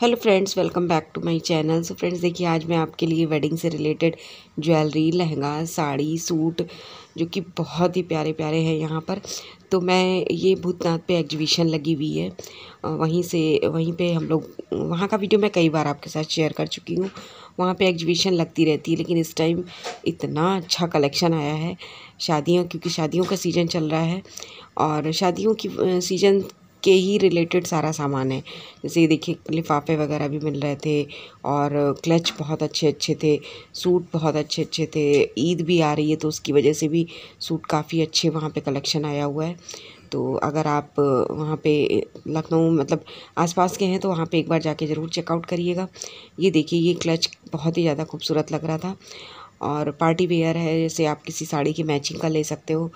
hello friends welcome back to my channel so friends देखिए आज मैं आपके लिए वेडिंग से related jewellery lehenga sari suit जो कि बहुत ही प्यारे प्यारे हैं यहाँ पर तो मैं ये भूतनाथ पे एग्जीबिशन लगी हुई है वहीं से वहीं पे हम लोग वहाँ का वीडियो मैं कई बार आपके साथ शेयर कर चुकी हूँ वहाँ पे एग्जीबिशन लगती रहती है लेकिन इस टाइम इतना अच्छा कलेक्शन आया है शादियों क्योंकि शादियों का सीज़न चल रहा है और शादियों की सीज़न के ही रिलेटेड सारा सामान है जैसे ये देखिए लिफाफे वगैरह भी मिल रहे थे और क्लच बहुत अच्छे अच्छे थे सूट बहुत अच्छे अच्छे थे ईद भी आ रही है तो उसकी वजह से भी सूट काफ़ी अच्छे वहाँ पे कलेक्शन आया हुआ है तो अगर आप वहाँ पे लखनऊ मतलब आसपास के हैं तो वहाँ पे एक बार जाके ज़रूर चेकआउट करिएगा ये देखिए ये क्लच बहुत ही ज़्यादा खूबसूरत लग रहा था और पार्टी वेयर है जैसे आप किसी साड़ी की मैचिंग का ले सकते हो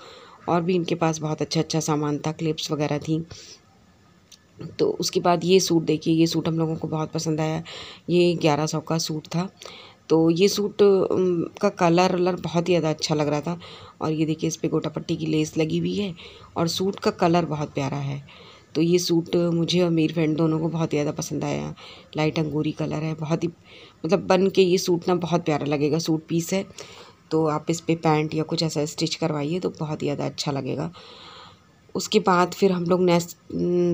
और भी इनके पास बहुत अच्छा अच्छा सामान था क्लिप्स वगैरह थी तो उसके बाद ये सूट देखिए ये सूट हम लोगों को बहुत पसंद आया ये ग्यारह सौ का सूट था तो ये सूट का कलर वलर बहुत ही ज़्यादा अच्छा लग रहा था और ये देखिए इस पर गोटा पट्टी की लेस लगी हुई है और सूट का कलर बहुत प्यारा है तो ये सूट मुझे और मेरी फ्रेंड दोनों को बहुत ही ज़्यादा पसंद आया लाइट अंगूरी कलर है बहुत ही मतलब बन के ये सूट ना बहुत प्यारा लगेगा सूट पीस है तो आप इस पर पैंट या कुछ ऐसा स्टिच करवाइए तो बहुत ही ज़्यादा अच्छा लगेगा उसके बाद फिर हम लोग नेक्स्ट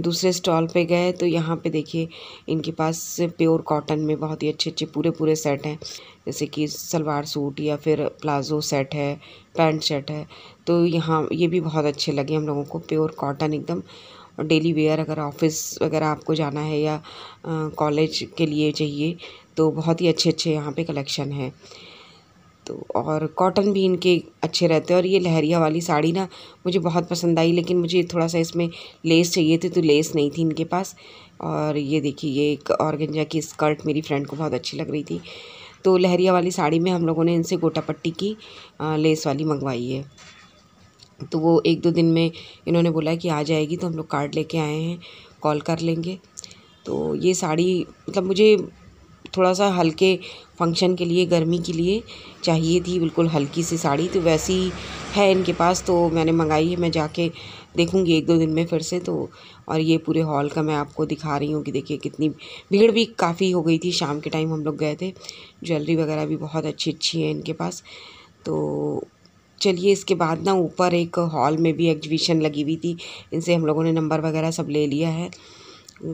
दूसरे स्टॉल पे गए तो यहाँ पे देखिए इनके पास प्योर कॉटन में बहुत ही अच्छे अच्छे पूरे पूरे सेट हैं जैसे कि सलवार सूट या फिर प्लाजो सेट है पैंट सेट है तो यहाँ ये भी बहुत अच्छे लगे हम लोगों को प्योर कॉटन एकदम डेली वेयर अगर ऑफिस वगैरह आपको जाना है या कॉलेज के लिए चाहिए तो बहुत ही अच्छे अच्छे यहाँ पर कलेक्शन है तो और कॉटन भी इनके अच्छे रहते हैं और ये लहरिया वाली साड़ी ना मुझे बहुत पसंद आई लेकिन मुझे थोड़ा सा इसमें लेस चाहिए थी तो लेस नहीं थी इनके पास और ये देखिए ये एक औरगंजा की स्कर्ट मेरी फ्रेंड को बहुत अच्छी लग रही थी तो लहरिया वाली साड़ी में हम लोगों ने इनसे गोटा पट्टी की लेस वाली मंगवाई है तो वो एक दो दिन में इन्होंने बोला कि आ जाएगी तो हम लोग कार्ड लेके आए हैं कॉल कर लेंगे तो ये साड़ी मतलब मुझे थोड़ा सा हल्के फंक्शन के लिए गर्मी के लिए चाहिए थी बिल्कुल हल्की सी साड़ी तो वैसी है इनके पास तो मैंने मंगाई है मैं जाके देखूँगी एक दो दिन में फिर से तो और ये पूरे हॉल का मैं आपको दिखा रही हूँ कि देखिए कितनी भीड़ भी काफ़ी हो गई थी शाम के टाइम हम लोग गए थे ज्वेलरी वगैरह भी बहुत अच्छी अच्छी है इनके पास तो चलिए इसके बाद ना ऊपर एक हॉल में भी एग्जीबिशन लगी हुई थी इनसे हम लोगों ने नंबर वगैरह सब ले लिया है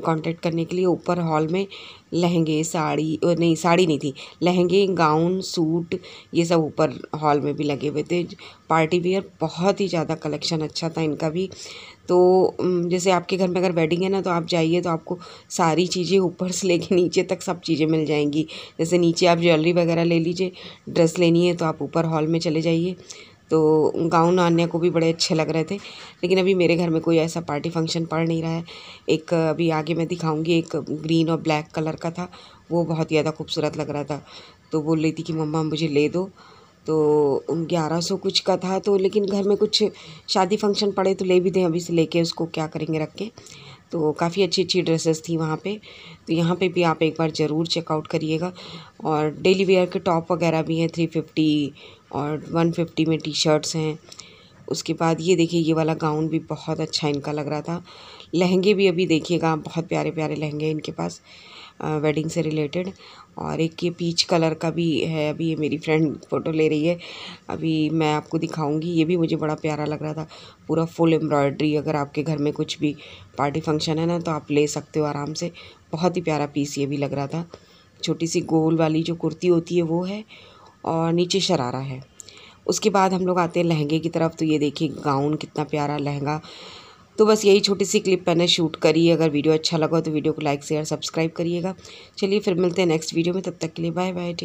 कांटेक्ट करने के लिए ऊपर हॉल में लहंगे साड़ी नहीं साड़ी नहीं थी लहंगे गाउन सूट ये सब ऊपर हॉल में भी लगे हुए थे पार्टी वियर बहुत ही ज़्यादा कलेक्शन अच्छा था इनका भी तो जैसे आपके घर में अगर वेडिंग है ना तो आप जाइए तो आपको सारी चीज़ें ऊपर से लेके नीचे तक सब चीज़ें मिल जाएंगी जैसे नीचे आप ज्वेलरी वगैरह ले लीजिए ड्रेस लेनी है तो आप ऊपर हॉल में चले जाइए तो गाउन आन्या को भी बड़े अच्छे लग रहे थे लेकिन अभी मेरे घर में कोई ऐसा पार्टी फंक्शन पड़ नहीं रहा है एक अभी आगे मैं दिखाऊंगी एक ग्रीन और ब्लैक कलर का था वो बहुत ज़्यादा खूबसूरत लग रहा था तो बोल रही थी कि मम्मा मुझे ले दो तो ग्यारह सौ कुछ का था तो लेकिन घर में कुछ शादी फंक्शन पड़े तो ले भी दें अभी से लेके उसको क्या करेंगे रख के तो काफ़ी अच्छी अच्छी ड्रेसेस थी वहाँ पे तो यहाँ पे भी आप एक बार ज़रूर चेकआउट करिएगा और डेली वेयर के टॉप वगैरह भी हैं थ्री फिफ्टी और वन फिफ्टी में टी शर्ट्स हैं उसके बाद ये देखिए ये वाला गाउन भी बहुत अच्छा इनका लग रहा था लहंगे भी अभी देखिएगा बहुत प्यारे प्यारे लहंगे इनके पास वेडिंग से रिलेटेड और एक ये पीच कलर का भी है अभी ये मेरी फ्रेंड फ़ोटो ले रही है अभी मैं आपको दिखाऊंगी ये भी मुझे बड़ा प्यारा लग रहा था पूरा फुल एम्ब्रॉयड्री अगर आपके घर में कुछ भी पार्टी फंक्शन है ना तो आप ले सकते हो आराम से बहुत ही प्यारा पीस ये भी लग रहा था छोटी सी गोल वाली जो कुर्ती होती है वो है और नीचे शरारा है उसके बाद हम लोग आते हैं लहंगे की तरफ तो ये देखिए गाउन कितना प्यारा लहंगा तो बस यही छोटी सी क्लिप मैंने शूट करी अगर वीडियो अच्छा लगा तो वीडियो को लाइक शेयर सब्सक्राइब करिएगा चलिए फिर मिलते हैं नेक्स्ट वीडियो में तब तक के लिए बाय बाय